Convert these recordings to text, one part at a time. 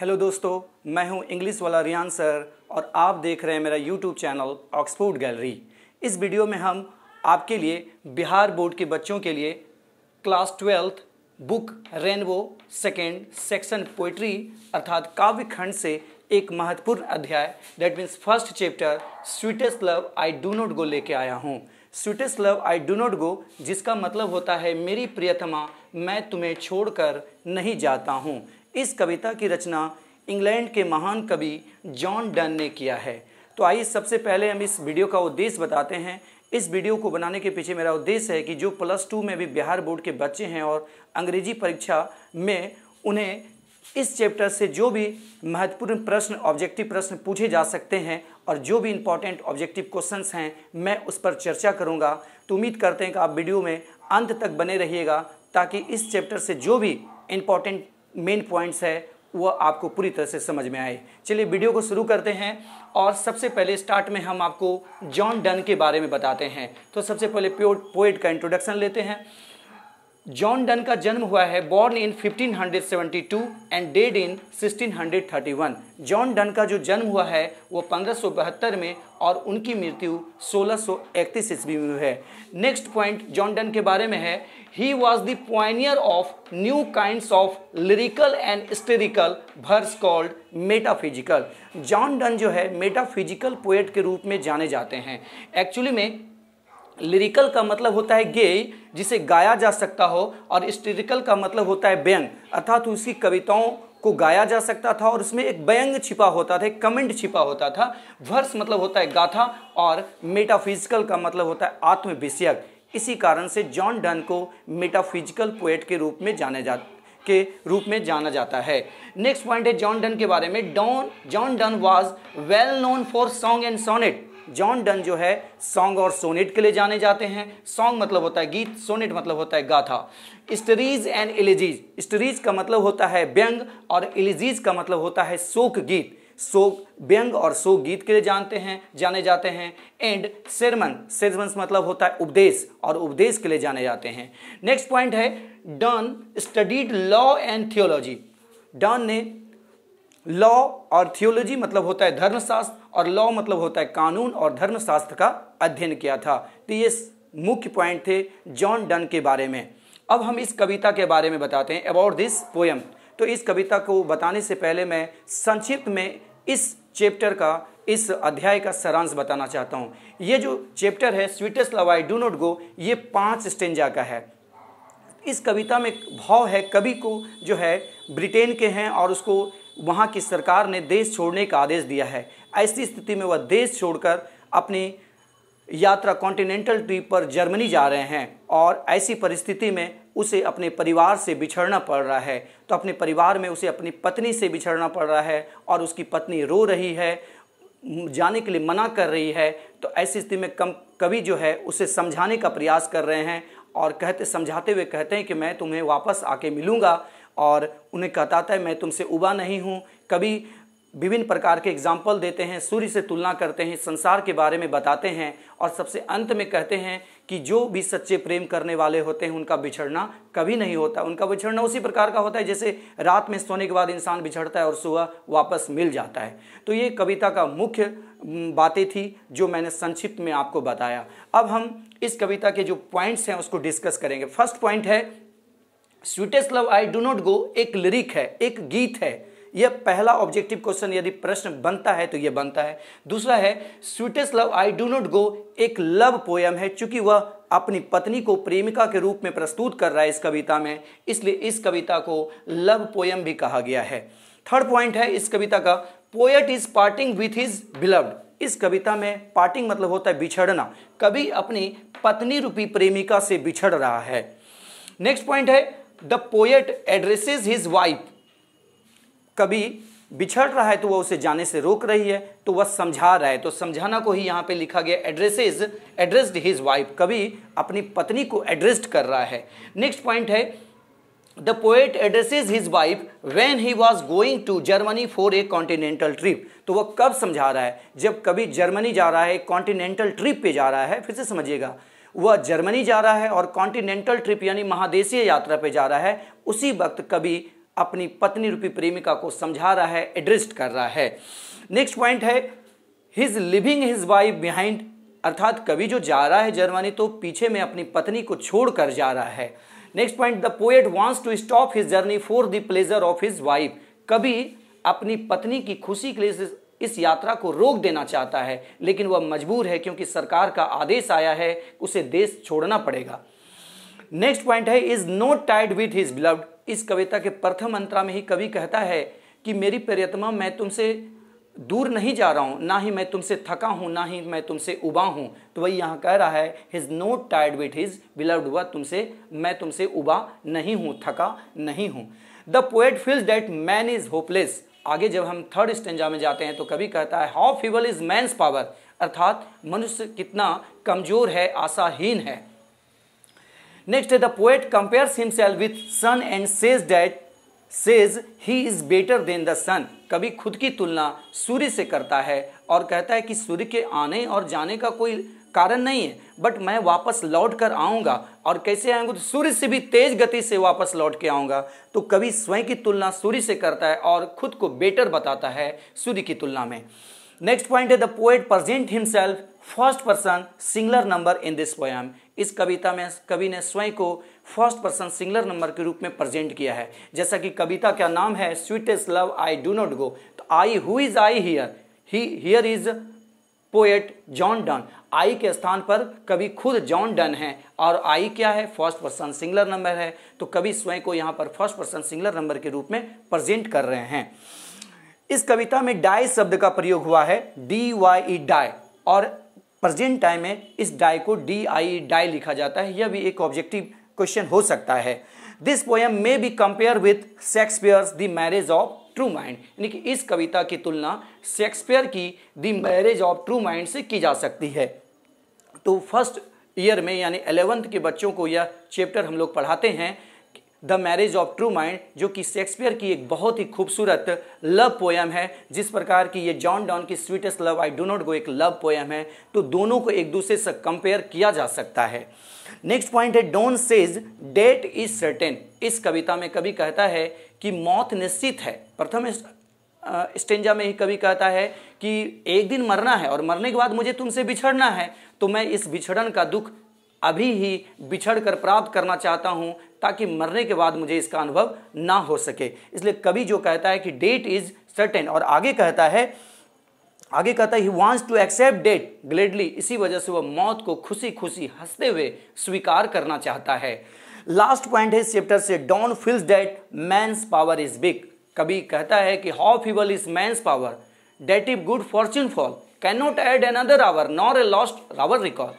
hello दोस्तों मैं हूं इंग्लिश वाला रियान सर और आप देख रहे हैं मेरा यूट्यूब चैनल ऑक्सफोर्ड गैलरी इस वीडियो में हम आपके लिए बिहार बोर्ड के बच्चों के लिए class twelfth book rainbow second section poetry अर्थात काव्य खंड से एक महत्वपूर्ण अध्याय that means first chapter sweetest love I do not go लेके आया हूँ sweetest love I do not go जिसका मतलब होता है मेरी प्रियतमा मैं तुम्हें छोड़कर नहीं जाता हूँ इस कविता की रचना इंग्लैंड के महान कवि जॉन डन ने किया है तो आइए सबसे पहले हम इस वीडियो का उद्देश्य बताते हैं इस वीडियो को बनाने के पीछे मेरा उद्देश्य है कि जो प्लस टू में भी बिहार बोर्ड के बच्चे हैं और अंग्रेजी परीक्षा में उन्हें इस चैप्टर से जो भी महत्वपूर्ण प्रश्न ऑब्जेक्टिव प्रश्न पूछे जा सकते हैं और जो भी इंपॉर्टेंट ऑब्जेक्टिव क्वेश्चंस हैं मैं उस पर चर्चा करूंगा तो उम्मीद करते हैं कि आप वीडियो में अंत तक बने रहिएगा ताकि इस चैप्टर से जो भी इंपॉर्टेंट मेन पॉइंट्स है वह आपको पूरी तरह से समझ में आए चलिए वीडियो को शुरू करते हैं और सबसे पहले स्टार्ट में हम आपको जॉन डन के बारे में बताते हैं तो सबसे पहले पोएट का इंट्रोडक्शन लेते हैं जॉन डन का जन्म हुआ है born in 1572 and dead in 1631 John Donne का जो जन्म हुआ है वो बहत्तर में और उनकी मृत्यु 1631 ईस्वी में है नेक्स्ट पॉइंट जॉन डन के बारे में है he was the pioneer of new kind of lyrical and satirical verse called metaphysical John Donne जो है मेटाफिजिकल पोएट के रूप में जाने जाते हैं एक्चुअली में लिरिकल का मतलब होता है गेय जिसे गाया जा सकता हो और स्टिरिकल का मतलब होता है व्यंग अर्थात उसकी कविताओं को गाया जा सकता था और उसमें एक व्यंग छिपा होता था एक कमेंट छिपा होता था वर्ष मतलब होता है गाथा और मेटाफिजिकल का मतलब होता है आत्मविषयक इसी कारण से जॉन डन को मेटाफिजिकल पोएट के रूप में जाने जा के रूप में जाना जाता है नेक्स्ट पॉइंट है जॉन डन के बारे में Donne John Donne was well known for song and sonnet John Donne जो है सॉन्ग और सोनेट के लिए जाने जाते हैं सॉन्ग मतलब होता है गीत सोनेट मतलब होता है गाथा स्टरीज एंड एलिजीज स्टरीज का मतलब होता है व्यंग और एलिजीज का मतलब होता है शोक गीत शोक व्यंग और शोक गीत के लिए जानते हैं जाने जाते हैं एंड सेरमन सेरमन मतलब होता है उपदेश और उपदेश के लिए जाने जाते हैं नेक्स्ट पॉइंट है Donne studied law and theology Donne ने लॉ और थियोलॉजी मतलब होता है धर्मशास्त्र और लॉ मतलब होता है कानून और धर्मशास्त्र का अध्ययन किया था तो ये मुख्य पॉइंट थे जॉन डन के बारे में अब हम इस कविता के बारे में बताते हैं अबाउट दिस पोएम तो इस कविता को बताने से पहले मैं संक्षिप्त में इस चैप्टर का इस अध्याय का सारांश बताना चाहता हूँ ये जो चैप्टर है sweetest love I do not go ये पाँच स्टेंजा का है इस कविता में भाव है कवि को जो है ब्रिटेन के हैं और उसको वहाँ की सरकार ने देश छोड़ने का आदेश दिया है ऐसी स्थिति में वह देश छोड़कर अपनी यात्रा कॉन्टिनेंटल ट्रिप पर जर्मनी जा रहे हैं और ऐसी परिस्थिति में उसे अपने परिवार से बिछड़ना पड़ रहा है तो अपने परिवार में उसे अपनी पत्नी से बिछड़ना पड़ रहा है और उसकी पत्नी रो रही है जाने के लिए मना कर रही है तो ऐसी स्थिति में कम कवि जो है उसे समझाने का प्रयास कर रहे हैं और कहते समझाते हुए कहते हैं कि मैं तुम्हें वापस आके मिलूँगा और उन्हें कहताता है मैं तुमसे उबा नहीं हूँ कभी विभिन्न प्रकार के एग्जाम्पल देते हैं सूर्य से तुलना करते हैं संसार के बारे में बताते हैं और सबसे अंत में कहते हैं कि जो भी सच्चे प्रेम करने वाले होते हैं उनका बिछड़ना कभी नहीं होता उनका बिछड़ना उसी प्रकार का होता है जैसे रात में सोने के बाद इंसान बिछड़ता है और सुबह वापस मिल जाता है तो ये कविता का मुख्य बातें थी जो मैंने संक्षिप्त में आपको बताया अब हम इस कविता के जो पॉइंट्स हैं उसको डिस्कस करेंगे फर्स्ट पॉइंट है sweetest love I do not go एक लिरिक है एक गीत है यह पहला ऑब्जेक्टिव क्वेश्चन यदि प्रश्न बनता है तो यह बनता है दूसरा है sweetest love I do not go एक लव पोयम है चूंकि वह अपनी पत्नी को प्रेमिका के रूप में प्रस्तुत कर रहा है इस कविता में इसलिए इस कविता को लव पोयम भी कहा गया है थर्ड पॉइंट है इस कविता का poet is parting with his beloved इस कविता में पार्टिंग मतलब होता है बिछड़ना कवि अपनी पत्नी रूपी प्रेमिका से बिछड़ रहा है नेक्स्ट पॉइंट है the poet addresses his wife कभी बिछड़ रहा है तो वह उसे जाने से रोक रही है तो वह समझा रहा है तो समझाना को ही यहाँ पे लिखा गया एड्रेसेज एड्रेस्ड हिज वाइफ कभी अपनी पत्नी को एड्रेस्ड कर रहा है नेक्स्ट पॉइंट है the poet addresses his wife when he was going to Germany for a continental trip तो वह कब समझा रहा है जब कभी जर्मनी जा रहा है कॉन्टिनेंटल ट्रिप पे जा रहा है फिर से समझिएगा वह जर्मनी जा रहा है और कॉन्टिनेंटल ट्रिप यानी महादेशीय यात्रा पे जा रहा है उसी वक्त कवि अपनी पत्नी रूपी प्रेमिका को समझा रहा है एड्रेस्ट कर रहा है नेक्स्ट पॉइंट है his living his wife behind अर्थात कवि जो जा रहा है जर्मनी तो पीछे में अपनी पत्नी को छोड़कर जा रहा है next point the poet wants to stop his journey for the pleasure of his wife कवि अपनी पत्नी की खुशी के लिए इस यात्रा को रोक देना चाहता है लेकिन वह मजबूर है क्योंकि सरकार का आदेश आया है उसे देश छोड़ना पड़ेगा नेक्स्ट पॉइंट है is not tied with his blood इस कविता के प्रथम अंतरा में ही कवि कहता है कि मेरी प्रियतमा मैं तुमसे दूर नहीं जा रहा हूँ ना ही मैं तुमसे थका हूँ ना ही मैं तुमसे उबा हूँ तो वही यहाँ कह रहा है his not tied with his beloved हुआ तुमसे मैं तुमसे उबा नहीं हूँ थका नहीं हूँ the poet feels that man is hopeless आगे जब हम थर्ड स्टेंजा में जाते हैं तो कभी कहता है how feeble is man's power अर्थात मनुष्य कितना कमजोर है आशाहीन है next the poet compare himself with sun and says that says he is better than the sun कभी खुद की तुलना सूर्य से करता है और कहता है कि सूर्य के आने और जाने का कोई कारण नहीं है बट मैं वापस लौट कर आऊँगा और कैसे आऊँगा तो सूर्य से भी तेज गति से वापस लौट के आऊँगा तो कवि स्वयं की तुलना सूर्य से करता है और खुद को बेटर बताता है सूर्य की तुलना में नेक्स्ट पॉइंट है the poet present himself first person singular number in this poem इस कविता में कवि ने स्वयं को फर्स्ट पर्सन सिंगलर नंबर के रूप में प्रेजेंट किया है जैसा कि कविता का नाम है sweetest love I do not go तो I who is I here he here is poet John Donne I के स्थान पर कभी खुद जॉन डन है और आई क्या है फर्स्ट पर्सन सिंगलर नंबर है तो कभी स्वयं को यहाँ पर फर्स्ट पर्सन सिंगलर नंबर के रूप में प्रेजेंट कर रहे हैं इस कविता में डाई शब्द का प्रयोग हुआ है डी वाई ई डाई और प्रेजेंट टाइम में इस डाई को डी आई डाई लिखा जाता है यह भी एक ऑब्जेक्टिव क्वेश्चन हो सकता है this poem may be compare with Shakespeare's the marriage of true mind यानी कि इस कविता की तुलना शेक्सपियर की the marriage of true mind से की जा सकती है तो फर्स्ट ईयर में यानी एलेवंथ के बच्चों को यह चैप्टर हम लोग पढ़ाते हैं the marriage of true mind जो कि शेक्सपियर की एक बहुत ही खूबसूरत लव पोयम है जिस प्रकार की ये जॉन डॉन की sweetest love I do not go एक लव पोयम है तो दोनों को एक दूसरे से कंपेयर किया जा सकता है नेक्स्ट पॉइंट है Donne says that is certain इस कविता में कभी कहता है कि मौत निश्चित है प्रथम स्टेंजा में ही कवि कहता है कि एक दिन मरना है और मरने के बाद मुझे तुमसे बिछड़ना है तो मैं इस बिछड़न का दुख अभी ही बिछड़ कर प्राप्त करना चाहता हूँ ताकि मरने के बाद मुझे इसका अनुभव ना हो सके इसलिए कवि जो कहता है कि डेट इज सर्टेन और आगे कहता है आगे कहता है he wants to accept that gladly इसी वजह से वह मौत को खुशी खुशी हंसते हुए स्वीकार करना चाहता है लास्ट पॉइंट है इस चैप्टर से Donne feels that man's power is big कभी कहता है कि how feeble is man's power that if good fortune fall can not add an other hour nor a lost hour record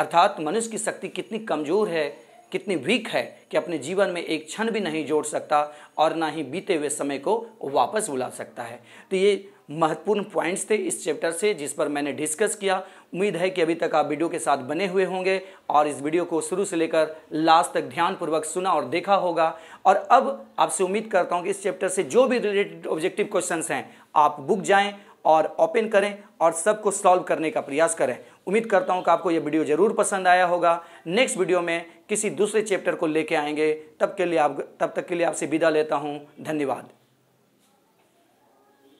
अर्थात मनुष्य की शक्ति कितनी कमजोर है कितनी वीक है कि अपने जीवन में एक क्षण भी नहीं जोड़ सकता और ना ही बीते हुए समय को वापस बुला सकता है तो ये महत्वपूर्ण पॉइंट्स थे इस चैप्टर से जिस पर मैंने डिस्कस किया उम्मीद है कि अभी तक आप वीडियो के साथ बने हुए होंगे और इस वीडियो को शुरू से लेकर लास्ट तक ध्यानपूर्वक सुना और देखा होगा और अब आपसे उम्मीद करता हूँ कि इस चैप्टर से जो भी रिलेटेड ऑब्जेक्टिव क्वेश्चन हैं आप बुक जाएँ और ओपन करें और सबको सॉल्व करने का प्रयास करें उम्मीद करता हूं कि आपको यह वीडियो जरूर पसंद आया होगा नेक्स्ट वीडियो में किसी दूसरे चैप्टर को लेके आएंगे तब के लिए आप तब तक के लिए आपसे विदा लेता हूं धन्यवाद